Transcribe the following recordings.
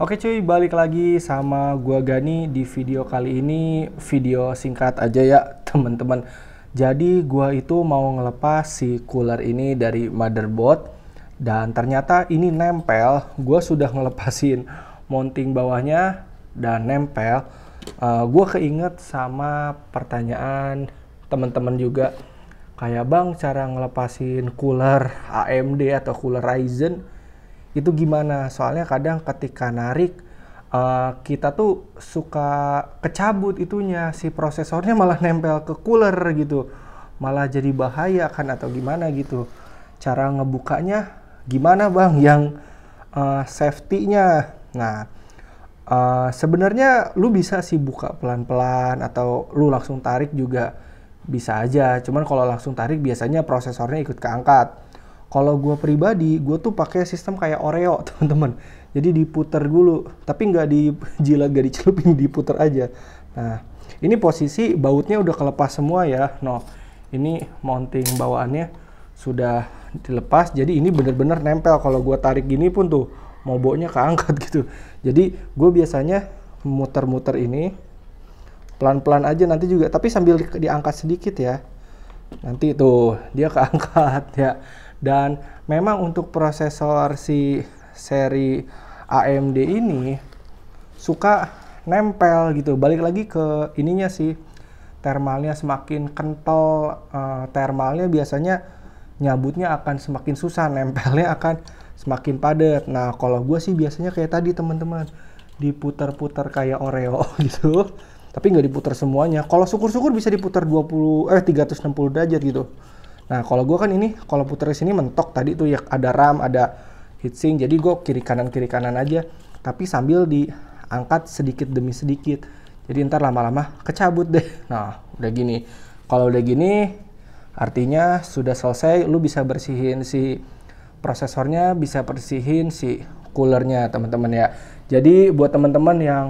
Oke cuy, balik lagi sama gua Gani di video kali ini, video singkat aja ya teman-teman. Jadi gua itu mau ngelepas si cooler ini dari motherboard dan ternyata ini nempel. Gua sudah ngelepasin mounting bawahnya dan nempel. Uh, gua keinget sama pertanyaan teman-teman juga kayak bang cara ngelepasin cooler AMD atau cooler Ryzen itu gimana soalnya kadang ketika narik uh, kita tuh suka kecabut itunya si prosesornya malah nempel ke cooler gitu malah jadi bahaya kan atau gimana gitu cara ngebukanya gimana bang yang uh, safety-nya nah uh, sebenarnya lu bisa sih buka pelan-pelan atau lu langsung tarik juga bisa aja cuman kalau langsung tarik biasanya prosesornya ikut keangkat kalau gue pribadi, gue tuh pakai sistem kayak Oreo, teman-teman. Jadi diputer dulu, tapi nggak dijilat, nggak dicelupin, diputer aja. Nah, ini posisi bautnya udah kelepas semua ya. No, ini mounting bawaannya sudah dilepas. Jadi ini bener-bener nempel. Kalau gue tarik gini pun tuh moboknya keangkat gitu. Jadi gue biasanya muter-muter ini pelan-pelan aja nanti juga tapi sambil diangkat sedikit ya nanti tuh dia keangkat ya dan memang untuk prosesor si seri AMD ini suka nempel gitu. Balik lagi ke ininya sih. Thermalnya semakin kental, uh, eh, thermalnya biasanya nyabutnya akan semakin susah, nempelnya akan semakin padat. Nah, kalau gue sih biasanya kayak tadi teman-teman diputar-putar kayak Oreo gitu. Tapi nggak diputar semuanya. Kalau syukur-syukur bisa diputar 20 eh 360 derajat gitu Nah kalau gue kan ini kalau puter sini mentok tadi tuh ya ada ram ada heatsink jadi gue kiri kanan kiri kanan aja tapi sambil diangkat sedikit demi sedikit jadi ntar lama-lama kecabut deh nah udah gini kalau udah gini artinya sudah selesai lu bisa bersihin si prosesornya bisa bersihin si coolernya teman-teman ya jadi buat teman-teman yang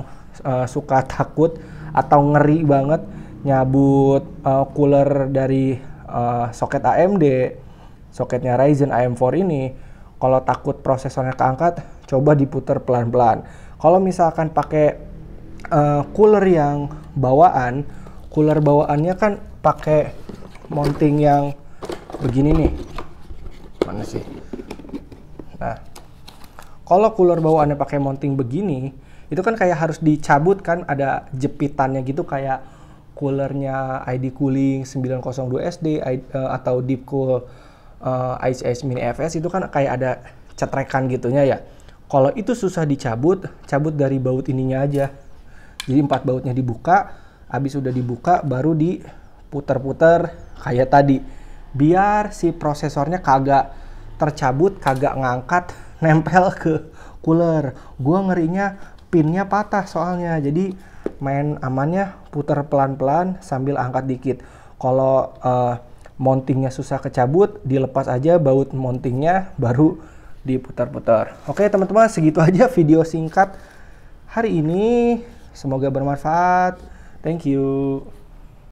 uh, suka takut atau ngeri banget nyabut uh, cooler dari uh, soket AMD, soketnya Ryzen AM4 ini, kalau takut prosesornya keangkat, coba diputar pelan-pelan. Kalau misalkan pakai uh, cooler yang bawaan, cooler bawaannya kan pakai mounting yang begini nih. Mana sih? Nah, kalau cooler bawaannya pakai mounting begini, itu kan kayak harus dicabut kan ada jepitannya gitu kayak coolernya ID Cooling 902 SD eh, atau Deep Cool uh, Mini FS itu kan kayak ada cetrekan gitunya ya. Kalau itu susah dicabut, cabut dari baut ininya aja. Jadi empat bautnya dibuka, habis sudah dibuka baru diputer-puter kayak tadi. Biar si prosesornya kagak tercabut, kagak ngangkat, nempel ke cooler. Gua ngerinya pinnya patah soalnya. Jadi main amannya putar pelan-pelan sambil angkat dikit. Kalau uh, mountingnya susah kecabut, dilepas aja baut mountingnya baru diputar-putar. Oke teman-teman segitu aja video singkat hari ini. Semoga bermanfaat. Thank you.